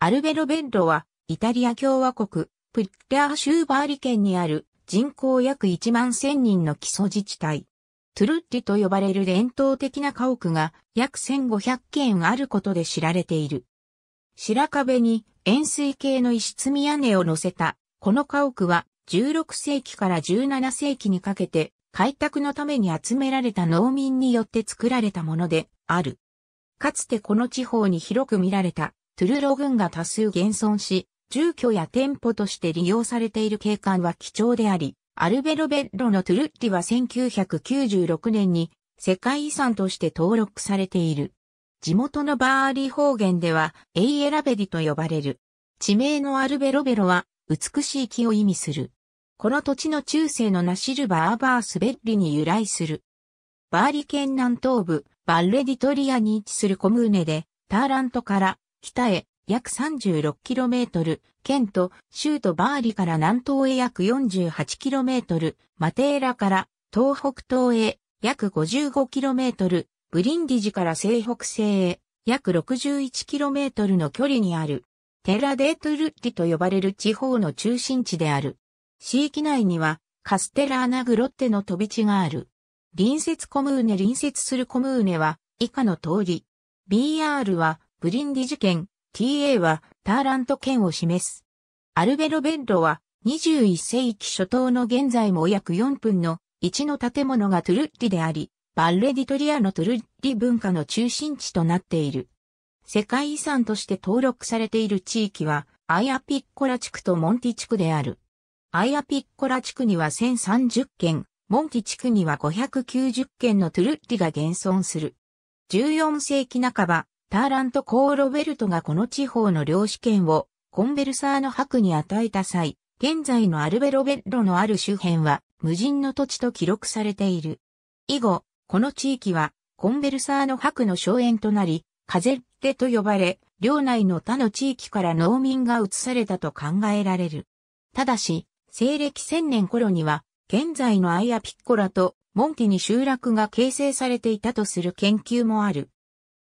アルベロベッロは、イタリア共和国、プッラーシューバーリ県にある人口約1万1000人の基礎自治体。トゥルッリと呼ばれる伝統的な家屋が約1500軒あることで知られている。白壁に円錐形の石積み屋根を乗せた、この家屋は16世紀から17世紀にかけて開拓のために集められた農民によって作られたものである。かつてこの地方に広く見られたトゥルロ軍が多数現存し、住居や店舗として利用されている景観は貴重であり、アルベロベッロのトゥルッリは1996年に世界遺産として登録されている。地元のバーリー方言ではエイエラベリと呼ばれる。地名のアルベロベロは美しい木を意味する。この土地の中世のナシルバーバースベッリに由来する。バーリ県南東部、バッレディトリアに位置するコムーネで、ターラントから北へ約 36km、県と州都バーリから南東へ約 48km、マテーラから東北東へ約 55km、ブリンディジから西北西へ約 61km の距離にある、テラデートゥルッリと呼ばれる地方の中心地である。市域内には、カステラーナグロッテの飛び地がある。隣接コムーネ隣接するコムーネは、以下の通り。BR は、ブリンディ事件 TA はターラント県を示す。アルベロベッロは21世紀初頭の現在も約4分の1の建物がトゥルッリであり、バッレディトリアのトゥルッリ文化の中心地となっている。世界遺産として登録されている地域は、アイアピッコラ地区とモンティ地区である。アイアピッコラ地区には1030件、モンティ地区には590件のトゥルッリが現存する。14世紀半ば、ターラント・コー・ロベルトがこの地方の領主権をコンベルサーの伯に与えた際、現在のアルベロベッロのある周辺は無人の土地と記録されている。以後、この地域はコンベルサーの伯の荘園となり、カゼッテと呼ばれ、領内の他の地域から農民が移されたと考えられる。ただし、西暦1000年頃には、現在のアイアピッコラとモンティに集落が形成されていたとする研究もある。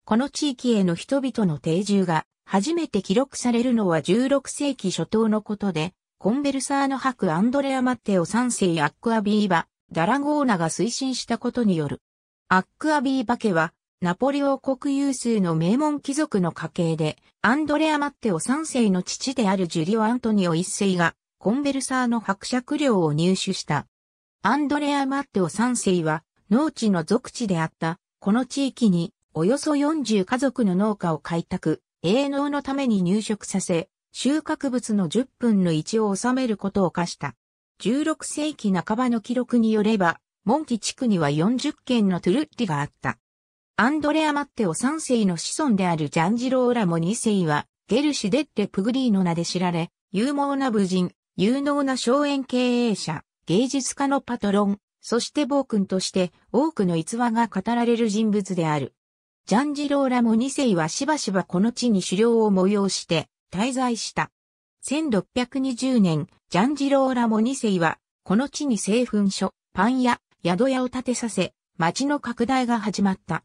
この地域への人々の定住が初めて記録されるのは16世紀初頭のことで、コンベルサーの博アンドレア・マッテオ3世アックアビーバ、ダラゴーナが推進したことによる。アックアビーバ家は、ナポリオ国有数の名門貴族の家系で、アンドレア・マッテオ3世の父であるジュリオ・アントニオ1世が、コンベルサーの伯爵領を入手した。アンドレア・マッテオ3世は、農地の属地であった、この地域におよそ40家族の農家を開拓、営農のために入植させ、収穫物の10分の1を収めることを課した。16世紀半ばの記録によれば、モンキ地区には40軒のトゥルッリがあった。アンドレア・マッテオ3世の子孫であるジャンジローラモ2世は、ゲルシデッレ・プグリーの名で知られ、有望な武人、有能な荘園経営者、芸術家のパトロン、そして暴君として多くの逸話が語られる人物である。ジャンジローラも2世はしばしばこの地に狩猟を催して滞在した。1620年、ジャンジローラも2世は、この地に製粉所、パン屋、宿屋を建てさせ、町の拡大が始まった。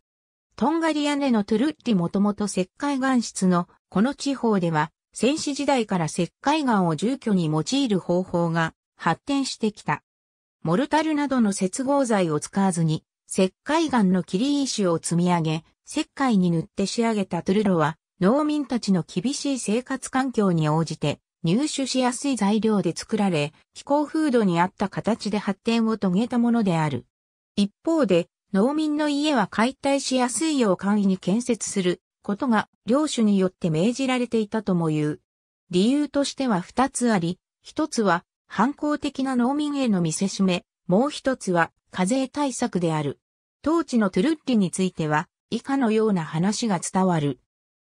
トンガリ屋根のトゥルッリもともと石灰岩質のこの地方では、戦死時代から石灰岩を住居に用いる方法が発展してきた。モルタルなどの接合剤を使わずに、石灰岩の切り石を積み上げ、石灰に塗って仕上げたトゥルロは、農民たちの厳しい生活環境に応じて入手しやすい材料で作られ、気候風土に合った形で発展を遂げたものである。一方で、農民の家は解体しやすいよう簡易に建設することが領主によって命じられていたとも言う。理由としては二つあり、一つは反抗的な農民への見せしめ、もう一つは課税対策である。当地のトゥルッリについては、以下のような話が伝わる。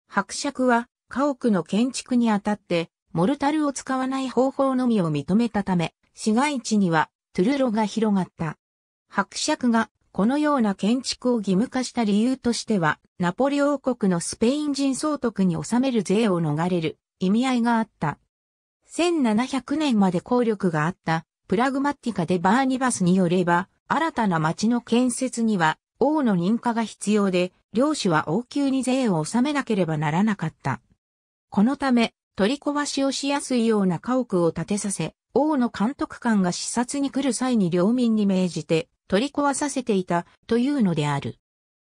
伯爵は家屋の建築にあたって、モルタルを使わない方法のみを認めたため、市街地にはトゥルロが広がった。伯爵がこのような建築を義務化した理由としては、ナポレオ国のスペイン人総督に納める税を逃れる意味合いがあった。1700年まで効力があったプラグマティカでバーニバスによれば、新たな町の建設には王の認可が必要で、領主は王宮に税を納めなければならなかった。このため、取り壊しをしやすいような家屋を建てさせ、王の監督官が視察に来る際に領民に命じて取り壊させていたというのである。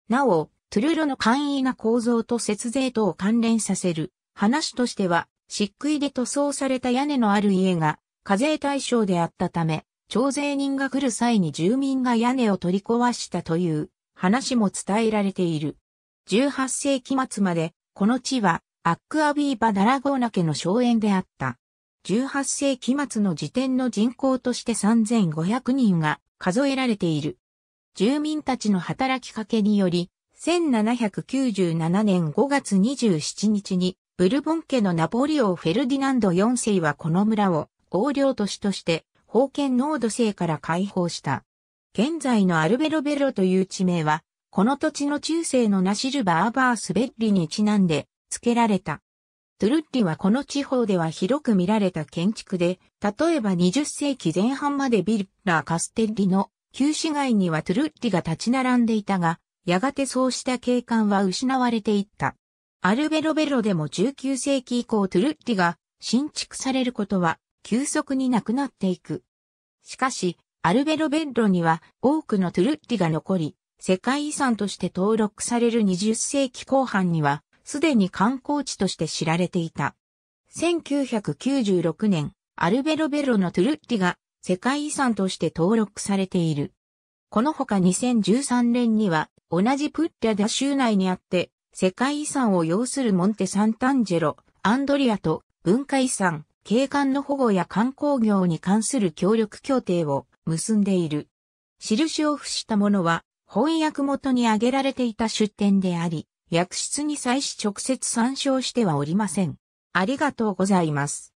なお、トゥルロの簡易な構造と節税とを関連させる話としては、漆喰で塗装された屋根のある家が課税対象であったため、徴税人が来る際に住民が屋根を取り壊したという話も伝えられている。18世紀末まで、この地は、アックアビーバダラゴーナ家の荘園であった。18世紀末の時点の人口として3500人が数えられている。住民たちの働きかけにより、1797年5月27日に、ブルボン家のナポリオ・フェルディナンド4世はこの村を横領都市として、封建濃度制から解放した。現在のアルベロベロという地名は、この土地の中世のナシルバーバースベッリにちなんで付けられた。トゥルッリはこの地方では広く見られた建築で、例えば20世紀前半までビルラ・ー・カステッリの旧市街にはトゥルッリが立ち並んでいたが、やがてそうした景観は失われていった。アルベロベロでも19世紀以降トゥルッリが新築されることは急速になくなっていく。しかし、アルベロベッロには多くのトゥルッリが残り、世界遺産として登録される20世紀後半には、すでに観光地として知られていた。1996年、アルベロベロのトゥルッリが世界遺産として登録されている。このほか2013年には、同じプッリャダ州内にあって、世界遺産を要するモンテ・サンタンジェロ、アンドリアと文化遺産、景観の保護や観光業に関する協力協定を結んでいる。印を付したものは、翻訳元に挙げられていた出典であり、訳室に際し直接参照してはおりません。ありがとうございます。